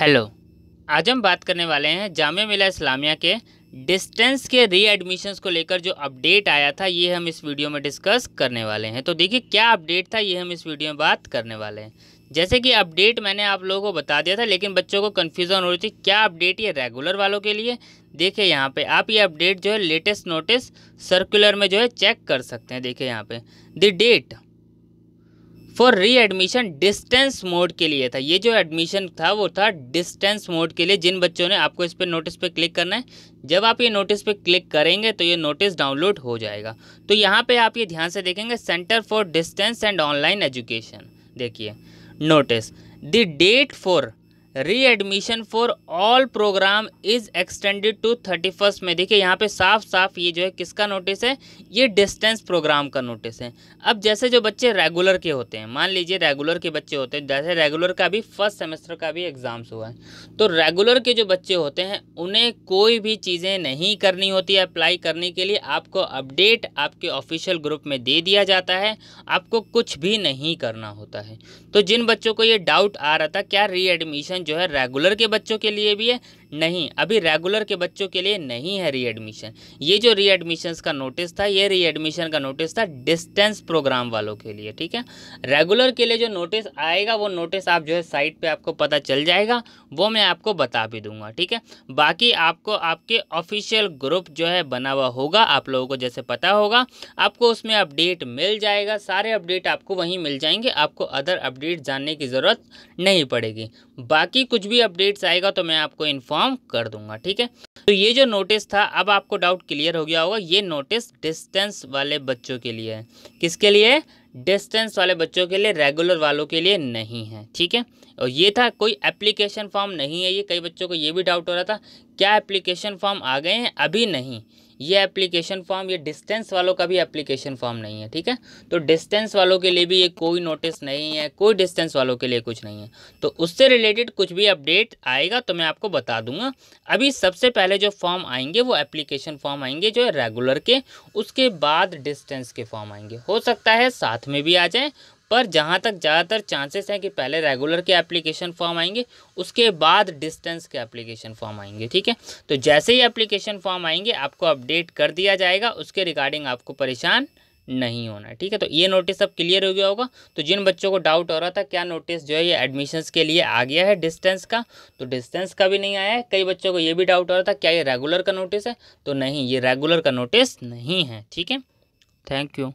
hello आज हम बात करने वाले हैं जामिया मिला इस्लामिया के डिस्टेंस के री एडमिशन्स को लेकर जो अपडेट आया था ये हम इस वीडियो में डिस्कस करने वाले हैं तो देखिए क्या अपडेट था ये हम इस वीडियो में बात करने वाले हैं जैसे कि अपडेट मैंने आप लोगों को बता दिया था लेकिन बच्चों को कन्फ्यूज़न हो रही थी क्या अपडेट ये रेगुलर वालों के लिए देखिए यहाँ पे आप ये अपडेट जो है लेटेस्ट नोटिस सर्कुलर में जो है चेक कर सकते हैं देखिए यहाँ पे the date for readmission distance mode के लिए था ये जो एडमिशन था वो था डिस्टेंस मोड के लिए जिन बच्चों ने आपको इस पर नोटिस पे क्लिक करना है जब आप ये नोटिस पे क्लिक करेंगे तो ये नोटिस डाउनलोड हो जाएगा तो यहाँ पे आप ये ध्यान से देखेंगे centre for distance and online education देखिए notice the date for readmission for all program is extended to thirty first में देखिए यहाँ पे साफ साफ ये जो है किसका नोटिस है ये डिस्टेंस प्रोग्राम का नोटिस है अब जैसे जो बच्चे रेगुलर के होते हैं मान लीजिए रेगुलर के बच्चे होते हैं जैसे रेगुलर का भी फर्स्ट सेमेस्टर का भी एग्ज़ाम्स हुआ है तो रेगुलर के जो बच्चे होते हैं उन्हें कोई भी चीज़ें नहीं करनी होती अप्लाई करने के लिए आपको अपडेट आपके ऑफिशियल ग्रुप में दे दिया जाता है आपको कुछ भी नहीं करना होता है तो जिन बच्चों को ये डाउट आ रहा था क्या रीएडमिशन एडमिशन जो है रेगुलर के बच्चों के लिए भी है नहीं अभी रेगुलर के बच्चों के लिए नहीं है रीएडमिशन ये जो रीएडमिशंस का नोटिस था ये रीएडमिशन का नोटिस था डिस्टेंस प्रोग्राम वालों के लिए ठीक है रेगुलर के लिए जो नोटिस आएगा वो नोटिस आप जो है साइट पे आपको पता चल जाएगा वो मैं आपको बता भी दूंगा ठीक है बाकी आपको आपके ऑफिशियल ग्रुप जो है बना हुआ होगा आप लोगों को जैसे पता होगा आपको उसमें अपडेट मिल जाएगा सारे अपडेट आपको वहीं मिल जाएंगे आपको अदर अपडेट जानने की ज़रूरत नहीं पड़ेगी बाकी बाकी कुछ भी अपडेट्स आएगा तो मैं आपको इन्फॉर्म कर दूंगा ठीक है तो ये जो नोटिस था अब आपको डाउट क्लियर हो गया होगा ये नोटिस डिस्टेंस वाले बच्चों के लिए है किसके लिए डिस्टेंस वाले बच्चों के लिए रेगुलर वालों के लिए नहीं है ठीक है और ये था कोई एप्लीकेशन फॉर्म नहीं है ये कई बच्चों को ये भी डाउट हो रहा था क्या एप्लीकेशन फॉर्म आ गए हैं अभी नहीं ये एप्लीकेशन फॉर्म ये डिस्टेंस वालों का भी एप्लीकेशन फॉर्म नहीं है ठीक है तो डिस्टेंस वालों के लिए भी ये कोई नोटिस नहीं है कोई डिस्टेंस वालों के लिए कुछ नहीं है तो उससे रिलेटेड कुछ भी अपडेट आएगा तो मैं आपको बता दूंगा अभी सबसे पहले जो फॉर्म आएंगे वो एप्लीकेशन फॉर्म आएंगे जो है रेगुलर के उसके बाद डिस्टेंस के फॉर्म आएंगे हो सकता है साथ में भी आ जाए पर जहाँ तक ज़्यादातर चांसेस हैं कि पहले रेगुलर के एप्लीकेशन फॉर्म आएंगे उसके बाद डिस्टेंस के एप्लीकेशन फॉर्म आएंगे ठीक है तो जैसे ही एप्लीकेशन फॉर्म आएंगे आपको अपडेट कर दिया जाएगा उसके रिगार्डिंग आपको परेशान नहीं होना ठीक है तो ये नोटिस अब क्लियर हो गया होगा तो जिन बच्चों को डाउट हो रहा था क्या नोटिस जो है ये एडमिशन्स के लिए आ गया है डिस्टेंस का तो डिस्टेंस का भी नहीं आया है कई बच्चों को ये भी डाउट हो रहा था क्या ये रेगुलर का नोटिस है तो नहीं ये रेगुलर का नोटिस नहीं है ठीक है थैंक यू